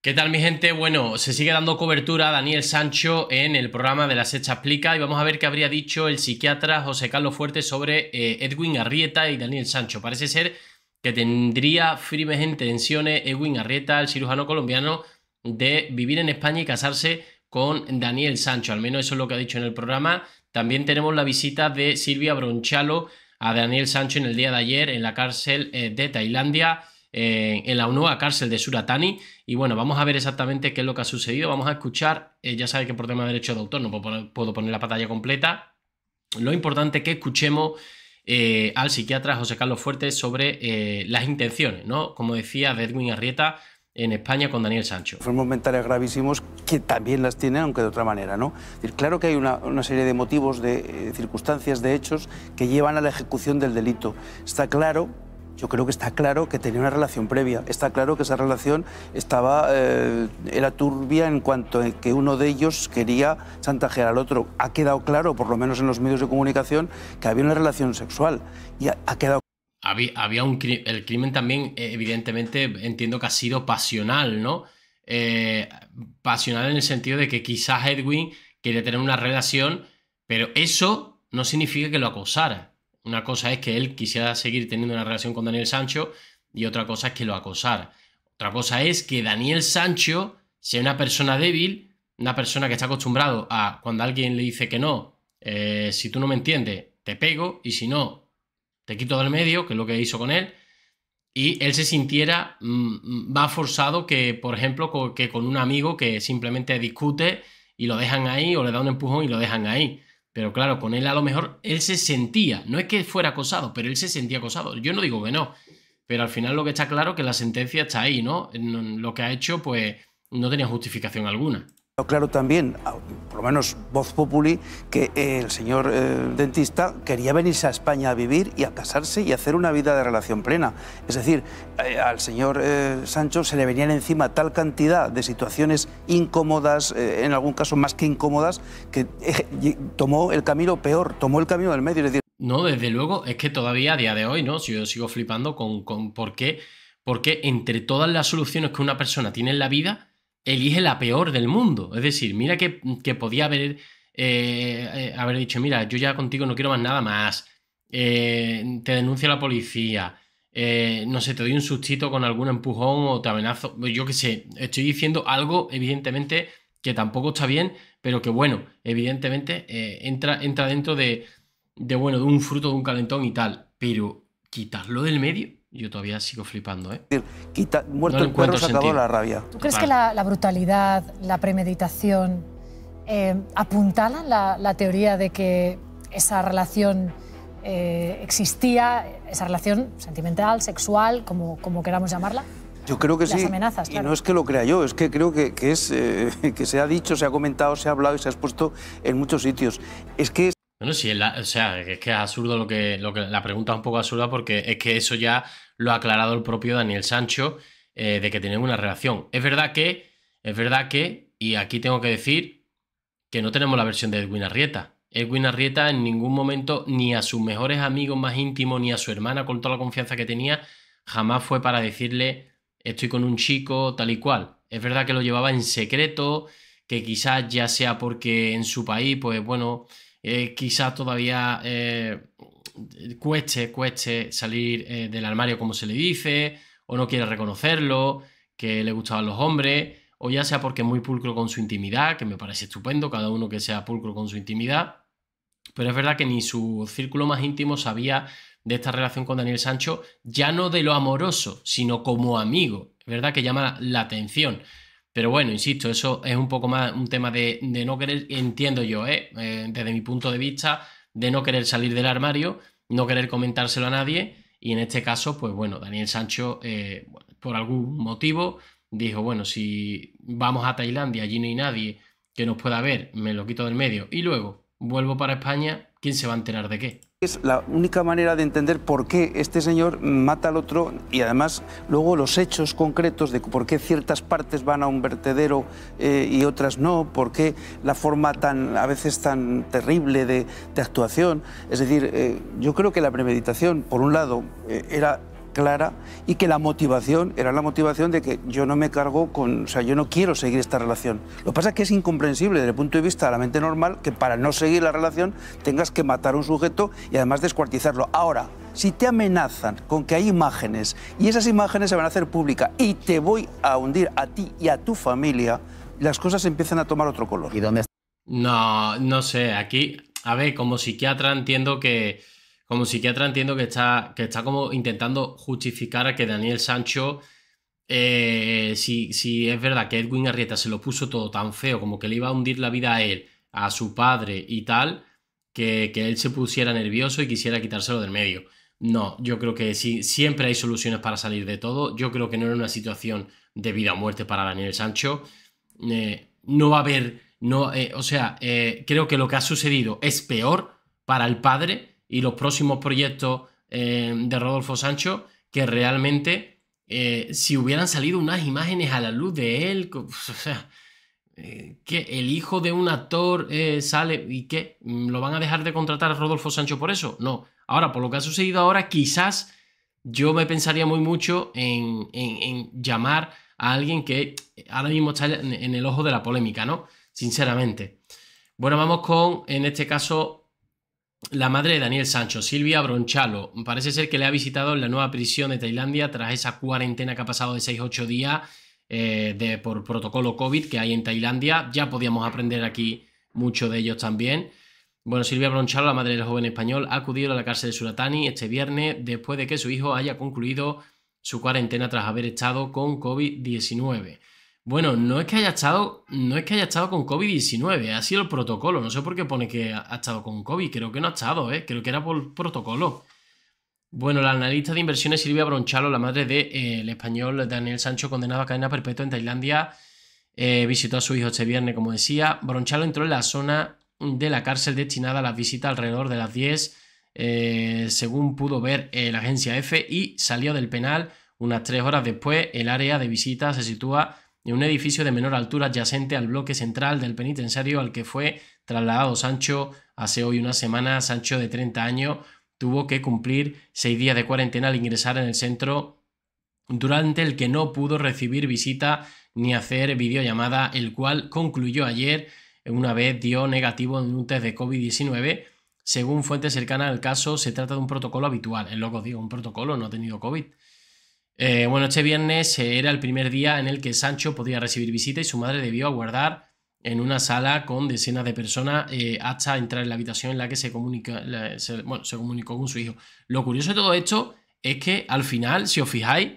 ¿Qué tal mi gente? Bueno, se sigue dando cobertura a Daniel Sancho en el programa de Las Hechas Explica y vamos a ver qué habría dicho el psiquiatra José Carlos Fuerte sobre eh, Edwin Arrieta y Daniel Sancho. Parece ser que tendría firmes intenciones Edwin Arrieta, el cirujano colombiano, de vivir en España y casarse con Daniel Sancho. Al menos eso es lo que ha dicho en el programa. También tenemos la visita de Silvia Bronchalo a Daniel Sancho en el día de ayer en la cárcel eh, de Tailandia en la nueva cárcel de Suratani. Y bueno, vamos a ver exactamente qué es lo que ha sucedido. Vamos a escuchar, eh, ya sabéis que por tema de derecho de autor no puedo poner, la pantalla completa. Lo importante es que escuchemos eh, al psiquiatra José Carlos Fuertes sobre eh, las intenciones, ¿no? Como decía de Edwin Arrieta en España con Daniel Sancho. Fueron momentales gravísimos que también las tienen, aunque de otra manera, ¿no? claro que hay una serie de motivos, de circunstancias, de hechos que llevan a la ejecución del delito. Está claro yo creo que está claro que tenía una relación previa. Está claro que esa relación estaba, eh, era turbia en cuanto a que uno de ellos quería chantajear al otro. Ha quedado claro, por lo menos en los medios de comunicación, que había una relación sexual. Y ha, quedado había, un el crimen también, eh, evidentemente, entiendo que ha sido pasional, ¿no? Eh, pasional en el sentido de que quizás Edwin quería tener una relación, pero eso no significa que lo acusara. Una cosa es que él quisiera seguir teniendo una relación con Daniel Sancho y otra cosa es que lo acosara. Otra cosa es que Daniel Sancho sea una persona débil, una persona que está acostumbrado a cuando alguien le dice que no, eh, si tú no me entiendes, te pego y si no, te quito del medio, que es lo que hizo con él, y él se sintiera mm, más forzado que, por ejemplo, que con un amigo que simplemente discute y lo dejan ahí o le da un empujón y lo dejan ahí. Pero claro, con él a lo mejor él se sentía, no es que fuera acosado, pero él se sentía acosado. Yo no digo que no, pero al final lo que está claro es que la sentencia está ahí, ¿no? Lo que ha hecho, pues, no tenía justificación alguna. Claro también, ah, por lo menos Voz Populi, que el señor eh, dentista quería venirse a España a vivir y a casarse y hacer una vida de relación plena. Es decir, eh, al señor eh, Sancho se le venían encima tal cantidad de situaciones incómodas, en algún caso más que incómodas, que tomó el camino peor, tomó el camino del medio. No, desde luego, es que todavía a día de hoy, ¿no? Si yo sigo flipando con, con por qué, porque entre todas las soluciones que una persona tiene en la vida, elige la peor del mundo. Es decir, mira que, podía haber, eh, eh, haber dicho, mira, yo ya contigo no quiero más nada más, eh, te denuncia la policía, no sé, te doy un sustito con algún empujón o te amenazo, yo qué sé, estoy diciendo algo evidentemente que tampoco está bien, pero que bueno, evidentemente entra, entra dentro de, bueno, de un fruto, de un calentón y tal, pero quitarlo del medio yo todavía sigo flipando, ¿eh? muerto el perro, se la rabia. ¿Tú crees que la, brutalidad, la premeditación, eh, la, la, teoría de que esa relación eh, existía, esa relación sentimental, sexual, como, como queramos llamarla? Yo creo que Las sí. Amenazas, Y no es que lo crea yo, es que creo que, que es, eh, que se ha dicho, se ha comentado, se ha hablado y se ha expuesto en muchos sitios. Es que bueno, sí, o sea, es que es absurdo lo que, La pregunta es un poco absurda porque es que eso ya lo ha aclarado el propio Daniel Sancho eh, de que tienen una relación. Es verdad que. Es verdad que. Y aquí tengo que decir que no tenemos la versión de Edwin Arrieta. Edwin Arrieta en ningún momento, ni a sus mejores amigos más íntimos, ni a su hermana, con toda la confianza que tenía, jamás fue para decirle estoy con un chico tal y cual. Es verdad que lo llevaba en secreto, que quizás ya sea porque en su país, pues bueno, quizás eh, quizá todavía eh, cueste, salir eh, del armario como se le dice, o no quiere reconocerlo, que le gustaban los hombres, o ya sea porque es muy pulcro con su intimidad, que me parece estupendo, cada uno que sea pulcro con su intimidad, pero es verdad que ni su círculo más íntimo sabía de esta relación con Daniel Sancho, ya no de lo amoroso, sino como amigo, es verdad que llama la atención. Pero bueno, insisto, eso es un poco más un tema de, no querer, entiendo yo, ¿eh? Eh, desde mi punto de vista, de no querer salir del armario, no querer comentárselo a nadie. Y en este caso, pues bueno, Daniel Sancho, eh, por algún motivo, dijo, bueno, si vamos a Tailandia, allí no hay nadie que nos pueda ver, me lo quito del medio y luego vuelvo para España, ¿quién se va a enterar de qué? Es la única manera de entender por qué este señor mata al otro y además luego los hechos concretos de por qué ciertas partes van a un vertedero eh, y otras no, por qué la forma tan a veces tan terrible de, actuación. Es decir, eh, yo creo que la premeditación, por un lado, eh, era clara y que la motivación era la motivación de que yo no me cargo con, o sea, yo no quiero seguir esta relación. Lo que pasa es que es incomprensible desde el punto de vista de la mente normal que para no seguir la relación tengas que matar a un sujeto y además descuartizarlo. Ahora, si te amenazan con que hay imágenes y esas imágenes se van a hacer públicas y te voy a hundir a ti y a tu familia, las cosas empiezan a tomar otro color. ¿Y dónde No, no sé, aquí, a ver, como psiquiatra entiendo que como psiquiatra entiendo que está, que está como intentando justificar a que Daniel Sancho, eh, si, si, es verdad que Edwin Arrieta se lo puso todo tan feo, como que le iba a hundir la vida a él, a su padre y tal, que, que él se pusiera nervioso y quisiera quitárselo del medio. No, yo creo que siempre hay soluciones para salir de todo. Yo creo que no era una situación de vida o muerte para Daniel Sancho. Eh, no va a haber, no, eh, o sea, creo que lo que ha sucedido es peor para el padre y los próximos proyectos eh, de Rodolfo Sancho, que realmente eh, si hubieran salido unas imágenes a la luz de él, sea, eh, que el hijo de un actor sale y que mm, lo van a dejar de contratar a Rodolfo Sancho por eso, no. Ahora, por lo que ha sucedido ahora, quizás yo me pensaría muy mucho en, en llamar a alguien que ahora mismo está en el ojo de la polémica, ¿no? Sinceramente. Bueno, vamos con, en este caso, la madre de Daniel Sancho, Silvia Bronchalo, parece ser que le ha visitado en la nueva prisión de Tailandia tras esa cuarentena que ha pasado de 6-8 días eh, de, por protocolo COVID que hay en Tailandia. Ya podíamos aprender aquí mucho de ellos también. Bueno, Silvia Bronchalo, la madre del joven español, ha acudido a la cárcel de Suratani este viernes después de que su hijo haya concluido su cuarentena tras haber estado con COVID-19. Bueno, no es que haya estado, no es que haya estado con COVID-19, ha sido el protocolo. No sé por qué pone que ha estado con COVID, creo que no ha estado, ¿eh? creo que era por protocolo. Bueno, la analista de inversiones Silvia Bronchalo, la madre del eh, español Daniel Sancho, condenado a cadena perpetua en Tailandia, eh, visitó a su hijo este viernes, como decía. Bronchalo entró en la zona de la cárcel destinada a las visitas alrededor de las 10, según pudo ver la agencia EFE, y salió del penal unas tres horas después. El área de visita se sitúa en un edificio de menor altura adyacente al bloque central del penitenciario al que fue trasladado Sancho hace hoy una semana. Sancho, de 30 años, tuvo que cumplir seis días de cuarentena al ingresar en el centro, durante el que no pudo recibir visita ni hacer videollamada, el cual concluyó ayer una vez dio negativo en un test de COVID-19. Según fuentes cercanas al caso, se trata de un protocolo habitual. Es loco, digo, un protocolo, no ha tenido COVID. Eh, bueno, este viernes eh, era el primer día en el que Sancho podía recibir visita y su madre debió aguardar en una sala con decenas de personas eh, hasta entrar en la habitación en la que se, comunicó con su hijo. Lo curioso de todo esto es que al final, si os fijáis,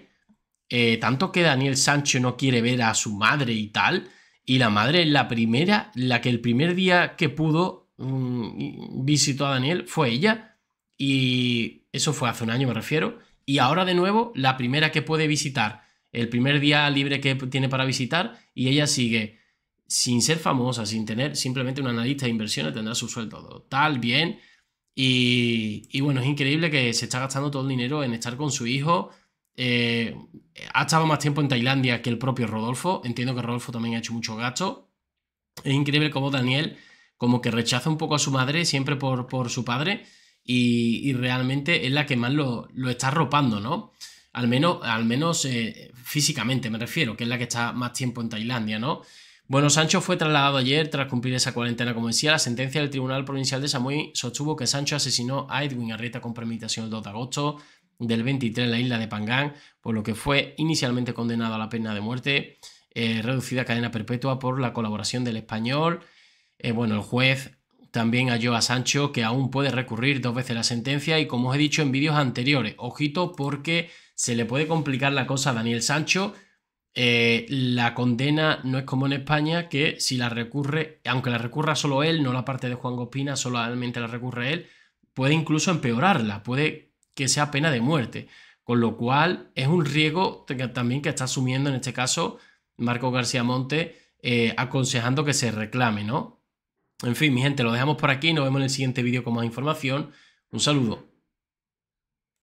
tanto que Daniel Sancho no quiere ver a su madre y tal, y la madre es la primera, la que el primer día que pudo mm, visitó a Daniel fue ella, y eso fue hace un año me refiero y ahora de nuevo, la primera que puede visitar, el primer día libre que tiene para visitar, y ella sigue sin ser famosa, sin tener simplemente una analista de inversiones, tendrá su sueldo tal, bien. Y, bueno, es increíble que se está gastando todo el dinero en estar con su hijo. Eh, ha estado más tiempo en Tailandia que el propio Rodolfo. Entiendo que Rodolfo también ha hecho mucho gasto. Es increíble cómo Daniel como que rechaza un poco a su madre, siempre por su padre y, realmente es la que más lo, está ropando ¿no? Al menos, al menos eh, físicamente me refiero, que es la que está más tiempo en Tailandia, ¿no? Bueno, Sancho fue trasladado ayer tras cumplir esa cuarentena. Como decía, la sentencia del Tribunal Provincial de Samui sostuvo que Sancho asesinó a Edwin Arrieta con premeditación el 2 de agosto del 23 en la isla de Pangán, por lo que fue inicialmente condenado a la pena de muerte, eh, reducida a cadena perpetua por la colaboración del español. Eh, bueno, el juez también a Sancho, que aún puede recurrir dos veces la sentencia y como os he dicho en vídeos anteriores, ojito porque se le puede complicar la cosa a Daniel Sancho. Eh, la condena no es como en España, que si la recurre, aunque la recurra solo él, no la parte de Juan Gospina, solamente la recurre él, puede incluso empeorarla, puede que sea pena de muerte. Con lo cual es un riesgo que, también que está asumiendo en este caso Marco García Monte eh, aconsejando que se reclame, ¿no? En fin, mi gente, lo dejamos por aquí. Nos vemos en el siguiente vídeo con más información. Un saludo.